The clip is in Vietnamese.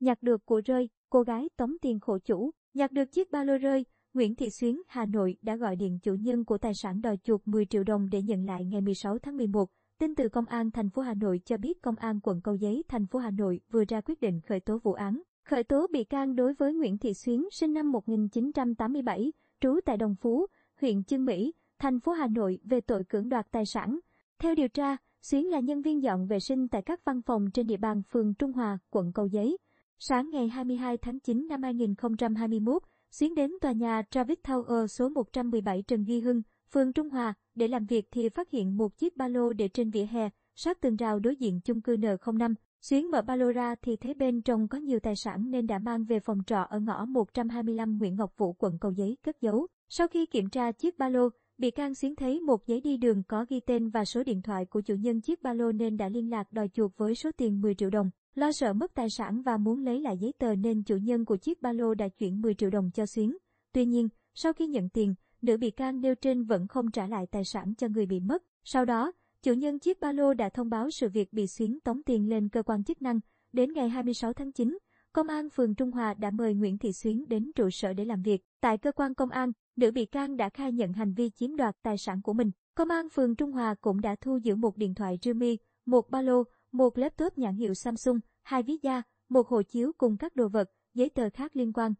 nhặt được của rơi, cô gái tống tiền khổ chủ, nhặt được chiếc ba lô rơi, Nguyễn Thị Xuyến, Hà Nội đã gọi điện chủ nhân của tài sản đòi chuột 10 triệu đồng để nhận lại ngày 16 tháng 11. Tin từ Công an thành phố Hà Nội cho biết Công an quận Cầu Giấy, thành phố Hà Nội vừa ra quyết định khởi tố vụ án, khởi tố bị can đối với Nguyễn Thị Xuyến sinh năm 1987, trú tại Đồng Phú, huyện Chương Mỹ, thành phố Hà Nội về tội cưỡng đoạt tài sản. Theo điều tra, Xuyến là nhân viên dọn vệ sinh tại các văn phòng trên địa bàn phường Trung Hòa, quận Cầu Giấy. Sáng ngày 22 tháng 9 năm 2021, Xuyến đến tòa nhà Travis Tower số 117 Trần Duy Hưng, phường Trung Hòa để làm việc thì phát hiện một chiếc ba lô để trên vỉa hè, sát tường rào đối diện chung cư N05. Xuyến mở ba lô ra thì thấy bên trong có nhiều tài sản nên đã mang về phòng trọ ở ngõ 125 Nguyễn Ngọc Vũ, quận Cầu Giấy cất giấu. Sau khi kiểm tra chiếc ba lô, Bị can xuyến thấy một giấy đi đường có ghi tên và số điện thoại của chủ nhân chiếc ba lô nên đã liên lạc đòi chuộc với số tiền 10 triệu đồng. Lo sợ mất tài sản và muốn lấy lại giấy tờ nên chủ nhân của chiếc ba lô đã chuyển 10 triệu đồng cho xuyến. Tuy nhiên, sau khi nhận tiền, nữ bị can nêu trên vẫn không trả lại tài sản cho người bị mất. Sau đó, chủ nhân chiếc ba lô đã thông báo sự việc bị xuyến tống tiền lên cơ quan chức năng. Đến ngày 26 tháng 9, Công an phường Trung Hòa đã mời Nguyễn Thị Xuyến đến trụ sở để làm việc. Tại cơ quan công an, nữ bị can đã khai nhận hành vi chiếm đoạt tài sản của mình. Công an phường Trung Hòa cũng đã thu giữ một điện thoại Realme, một ba lô, một laptop nhãn hiệu Samsung, hai ví da, một hộ chiếu cùng các đồ vật, giấy tờ khác liên quan.